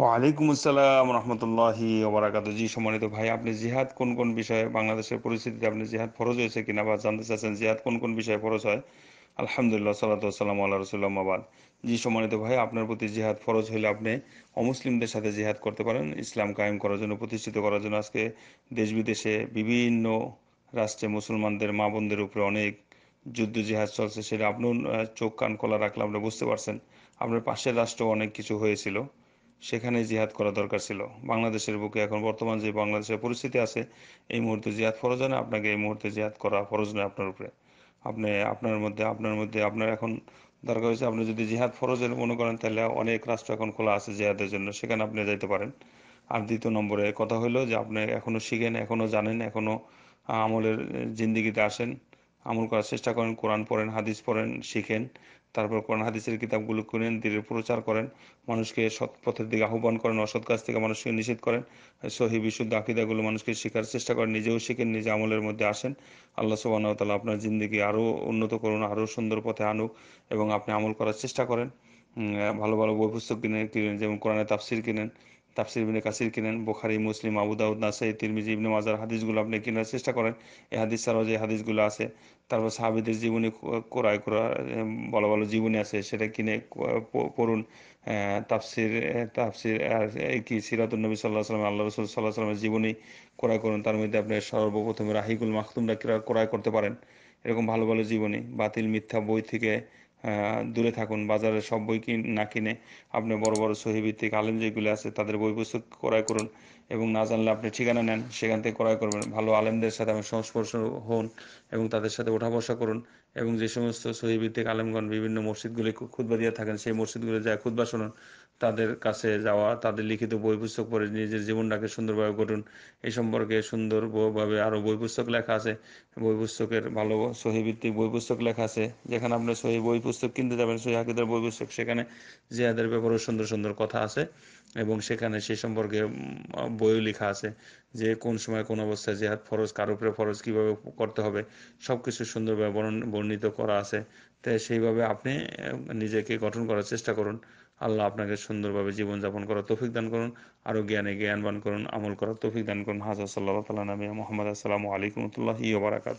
ওয়ালাইকুম আসসালাম রহমতুল্লাহি ওবরাকাত জি সম্মানিত ভাই আপনি জিহাদ কোন কোন বিষয়ে বাংলাদেশের পরিস্থিতিতে আপনি জিহাদ ফরজ হয়েছে কিনা বা জানতে চাচ্ছেন জিহাদ কোন কোন বিষয়ে ফরজ হয় আলহামদুলিল্লাহ সাল্লাম আল্লাহ রসুল্লাহাবাদ জি সম্মানিত ভাই আপনার প্রতি জিহাদ ফরজ হলে আপনি অমুসলিমদের সাথে জিহাদ করতে পারেন ইসলাম কায়েম করার জন্য প্রতিষ্ঠিত করার জন্য আজকে দেশ বিদেশে বিভিন্ন রাষ্ট্রে মুসলমানদের মা বোনদের উপরে অনেক যুদ্ধ জিহাদ চলছে সেটা আপনার চোখ কান খোলা রাখলে আপনি বুঝতে পারছেন আপনার পাশের রাষ্ট্র অনেক কিছু হয়েছিল সেখানে জিহাদ করা দরকার ছিল বাংলাদেশের বুকে এখন বর্তমান যে বাংলাদেশের পরিস্থিতি আছে এই মুহূর্তে জিহাদ ফরজ না আপনাকে এই মুহূর্তে জিহাদ করা ফরজ না আপনার উপরে আপনি আপনার মধ্যে আপনার মধ্যে আপনার এখন দরকার হয়েছে আপনি যদি জিহাদ ফরজের মনে করেন তাহলে অনেক রাষ্ট্র এখন খোলা আছে জিহাদের জন্য সেখানে আপনি যাইতে পারেন আর দ্বিতীয় নম্বরে কথা হলো যে আপনি এখনও শিখেন এখনও জানেন এখনও আমলের জিন্দিগিতে আসেন আমল করার চেষ্টা করেন কোরআন পড়েন হাদিস পড়েন শিখেন তারপর কোরআন হাদিসের কিতাবগুলো কিনেন দৃঢ় প্রচার করেন মানুষকে সৎ পথের দিকে আহ্বান করেন অসৎ কাজ থেকে মানুষকে নিষেধ করেন সহি বিশুদ্ধ আকিদাগুলো মানুষকে শেখার চেষ্টা করেন নিজেও শিখেন নিজে আমলের মধ্যে আসেন আল্লাহ সুবাহ তালা আপনার জিন্দগি আরও উন্নত করুন আরও সুন্দর পথে আনুক এবং আপনি আমল করার চেষ্টা করেন ভালো ভালো বই পুস্তক কিনে কিনেন যেমন কোরআনে তাফসির কিনেন তাফসির ইবনে কাসির কিনেন বোখারি মুসলিম আবুদাউদ নাসাই তিরমিজি ইবনে মাজার হাদিসগুলো আপনি কেনার চেষ্টা করেন এই হাদিস ছাড়াও যে হাদিসগুলো আছে তারপর সাহাবিদের জীবনী ক্রয় করা ভালো ভালো জীবনী আছে সেটা কিনে পড়ুন তাফসির তাফসির কি নবী সাল্লাহ সাল্লাম আল্লাহ রসুল সাল্লাহ সাল্লামের জীবনী ক্রয় করুন তার মধ্যে আপনি সর্বপ্রথমে রাহিকুল মাহতুমরা ক্রয় করতে পারেন এরকম ভালো ভালো জীবনী বাতিল মিথ্যা বই থেকে দূরে থাকুন বাজারে সব বই কিন না কিনে আপনি বড় বড় সহিভিত্তিক আলেম যেগুলো আছে তাদের বই পুস্তক ক্রয় করুন এবং না জানলে আপনি ঠিকানা নেন সেখান থেকে ক্রয় করবেন ভালো আলেমদের সাথে আমি সংস্পর্শ হন এবং তাদের সাথে ওঠা বসা করুন এবং যে সমস্ত সহিবিদ্যিক আলেমগণ বিভিন্ন মসজিদগুলি খুদবা দিয়ে থাকেন সেই মসজিদগুলি যায় খুদবা শুনুন তাদের কাছে যাওয়া তাদের লিখিত বই পুস্তক পড়ে নিজের জীবনটাকে সুন্দরভাবে গঠন এই সম্পর্কে সুন্দরভাবে আরও বই পুস্তক লেখা আছে বই পুস্তকের ভালো সহিভিত্তিক বই পুস্তক লেখা আছে যেখানে আপনি সহি বই পুস্তক কিনতে যাবেন সহি হাকিদের বই পুস্তক সেখানে জিহাদের ব্যাপারেও সুন্দর সুন্দর কথা আছে এবং সেখানে সে সম্পর্কে বইও লেখা আছে যে কোন সময় কোন অবস্থায় জেহাদ ফরজ কার উপরে ফরজ কিভাবে করতে হবে সব কিছু সুন্দরভাবে বর্ণিত করা আছে তাই সেইভাবে আপনি নিজেকে গঠন করার চেষ্টা করুন আল্লাহ আপনাকে সুন্দরভাবে জীবনযাপন করার তৌফিক দান করুন আরও জ্ঞানে জ্ঞানবান করুন আমল করার তৌফিক দান করুন হাজার সাল্লাহ তালা নবী মোহাম্মদ আসসালামু আলাইকুমতুল্লাহ ইবরাকাত